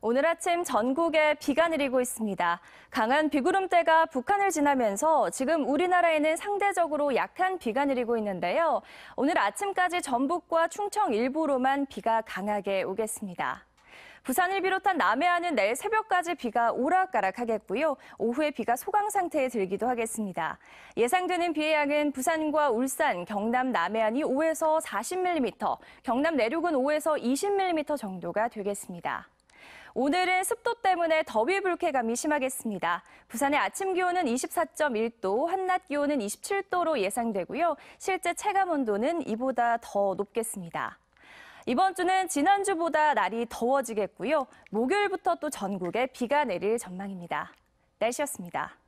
오늘 아침 전국에 비가 내리고 있습니다. 강한 비구름대가 북한을 지나면서 지금 우리나라에는 상대적으로 약한 비가 내리고 있는데요. 오늘 아침까지 전북과 충청 일부로만 비가 강하게 오겠습니다. 부산을 비롯한 남해안은 내일 새벽까지 비가 오락가락하겠고요. 오후에 비가 소강 상태에 들기도 하겠습니다. 예상되는 비의 양은 부산과 울산, 경남 남해안이 5에서 40mm, 경남 내륙은 5에서 20mm 정도가 되겠습니다. 오늘은 습도 때문에 더위 불쾌감이 심하겠습니다. 부산의 아침 기온은 24.1도, 한낮 기온은 27도로 예상되고요. 실제 체감 온도는 이보다 더 높겠습니다. 이번 주는 지난주보다 날이 더워지겠고요. 목요일부터 또 전국에 비가 내릴 전망입니다. 날씨였습니다.